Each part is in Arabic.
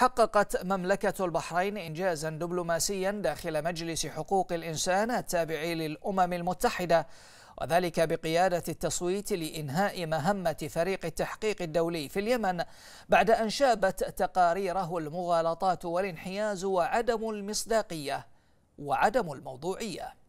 حققت مملكة البحرين إنجازا دبلوماسيا داخل مجلس حقوق الإنسان التابع للأمم المتحدة وذلك بقيادة التصويت لإنهاء مهمة فريق التحقيق الدولي في اليمن بعد أن شابت تقاريره المغالطات والانحياز وعدم المصداقية وعدم الموضوعية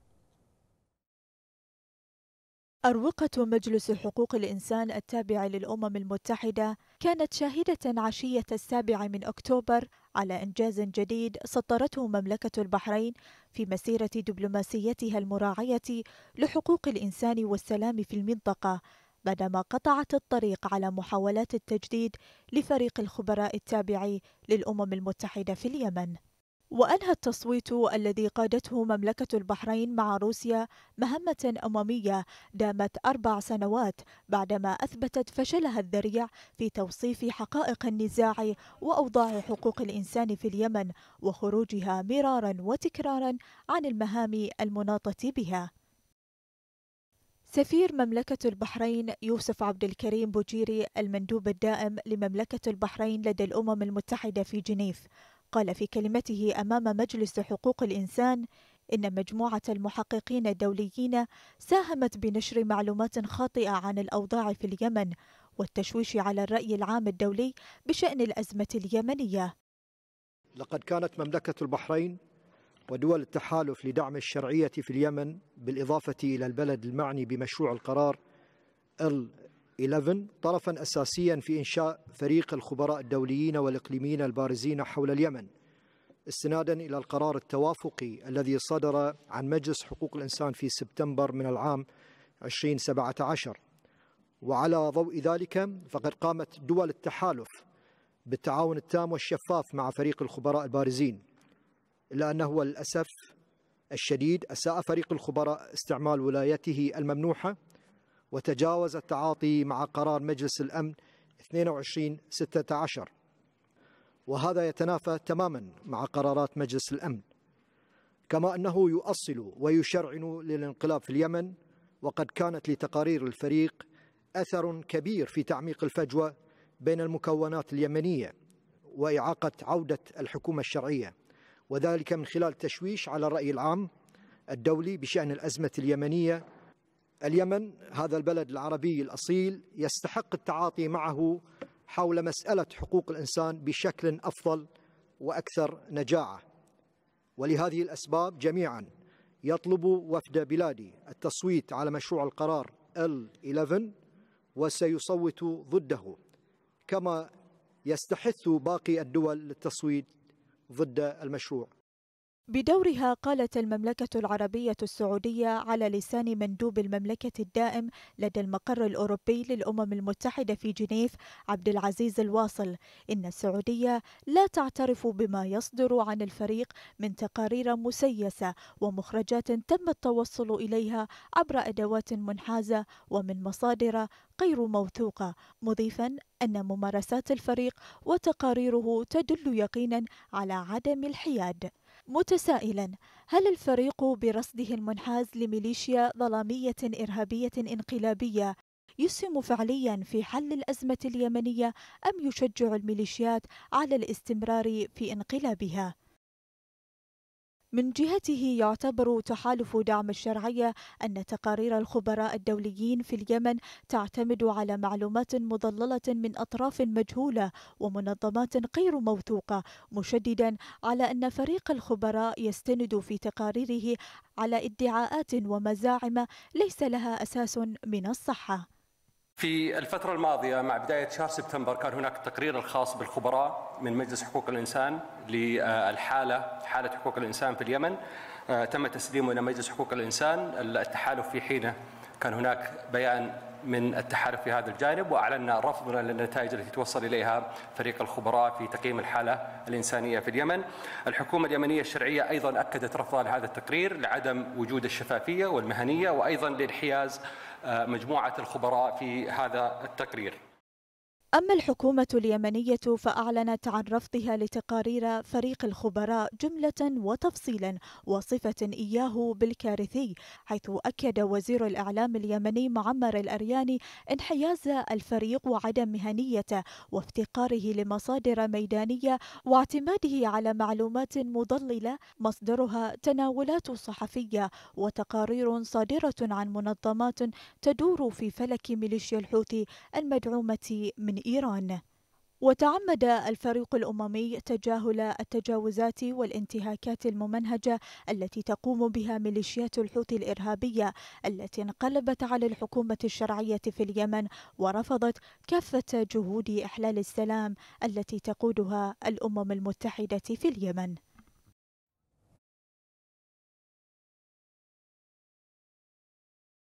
أروقة مجلس حقوق الإنسان التابع للأمم المتحدة كانت شاهدة عشية السابع من أكتوبر على إنجاز جديد سطرته مملكة البحرين في مسيرة دبلوماسيتها المراعية لحقوق الإنسان والسلام في المنطقة بعدما قطعت الطريق على محاولات التجديد لفريق الخبراء التابع للأمم المتحدة في اليمن وأنهى التصويت الذي قادته مملكة البحرين مع روسيا مهمة أممية دامت أربع سنوات بعدما أثبتت فشلها الذريع في توصيف حقائق النزاع وأوضاع حقوق الإنسان في اليمن وخروجها مرارا وتكرارا عن المهام المناطة بها سفير مملكة البحرين يوسف عبد الكريم بوجيري المندوب الدائم لمملكة البحرين لدى الأمم المتحدة في جنيف قال في كلمته أمام مجلس حقوق الإنسان إن مجموعة المحققين الدوليين ساهمت بنشر معلومات خاطئة عن الأوضاع في اليمن والتشويش على الرأي العام الدولي بشأن الأزمة اليمنية لقد كانت مملكة البحرين ودول التحالف لدعم الشرعية في اليمن بالإضافة إلى البلد المعني بمشروع القرار ال 11 طرفا أساسيا في إنشاء فريق الخبراء الدوليين والإقليميين البارزين حول اليمن استنادا إلى القرار التوافقي الذي صدر عن مجلس حقوق الإنسان في سبتمبر من العام 2017 وعلى ضوء ذلك فقد قامت دول التحالف بالتعاون التام والشفاف مع فريق الخبراء البارزين إلا أنه للاسف الشديد أساء فريق الخبراء استعمال ولايته الممنوحة وتجاوز التعاطي مع قرار مجلس الأمن 22-16 وهذا يتنافى تماما مع قرارات مجلس الأمن كما أنه يؤصل ويشرعن للانقلاب في اليمن وقد كانت لتقارير الفريق أثر كبير في تعميق الفجوة بين المكونات اليمنية وإعاقة عودة الحكومة الشرعية وذلك من خلال تشويش على الرأي العام الدولي بشأن الأزمة اليمنية اليمن هذا البلد العربي الأصيل يستحق التعاطي معه حول مسألة حقوق الإنسان بشكل أفضل وأكثر نجاعة ولهذه الأسباب جميعا يطلب وفد بلادي التصويت على مشروع القرار L11 وسيصوت ضده كما يستحث باقي الدول للتصويت ضد المشروع بدورها قالت المملكة العربية السعودية على لسان مندوب المملكة الدائم لدى المقر الأوروبي للأمم المتحدة في جنيف عبد العزيز الواصل إن السعودية لا تعترف بما يصدر عن الفريق من تقارير مسيسة ومخرجات تم التوصل إليها عبر أدوات منحازة ومن مصادر غير موثوقة مضيفا أن ممارسات الفريق وتقاريره تدل يقينا على عدم الحياد متسائلا هل الفريق برصده المنحاز لميليشيا ظلامية إرهابية انقلابية يسهم فعليا في حل الأزمة اليمنية أم يشجع الميليشيات على الاستمرار في انقلابها؟ من جهته يعتبر تحالف دعم الشرعية أن تقارير الخبراء الدوليين في اليمن تعتمد على معلومات مضللة من أطراف مجهولة ومنظمات غير موثوقة مشددا على أن فريق الخبراء يستند في تقاريره على ادعاءات ومزاعم ليس لها أساس من الصحة في الفترة الماضية مع بداية شهر سبتمبر كان هناك التقرير الخاص بالخبراء من مجلس حقوق الإنسان للحالة حالة حقوق الإنسان في اليمن آه، تم تسليمه إلى مجلس حقوق الإنسان التحالف في حينه كان هناك بيان من التحالف في هذا الجانب وأعلنا رفضنا للنتائج التي توصل إليها فريق الخبراء في تقييم الحالة الإنسانية في اليمن الحكومة اليمنية الشرعية أيضا أكدت رفضها لهذا التقرير لعدم وجود الشفافية والمهنية وأيضا لانحياز آه، مجموعة الخبراء في هذا التقرير أما الحكومة اليمنية فأعلنت عن رفضها لتقارير فريق الخبراء جملة وتفصيلا وصفة إياه بالكارثي حيث أكد وزير الإعلام اليمني معمر الأرياني انحياز الفريق وعدم مهنيته وافتقاره لمصادر ميدانية واعتماده على معلومات مضللة مصدرها تناولات صحفية وتقارير صادرة عن منظمات تدور في فلك ميليشيا الحوثي المدعومة من إيران وتعمد الفريق الاممي تجاهل التجاوزات والانتهاكات الممنهجه التي تقوم بها ميليشيات الحوثي الارهابيه التي انقلبت على الحكومه الشرعيه في اليمن ورفضت كافه جهود احلال السلام التي تقودها الامم المتحده في اليمن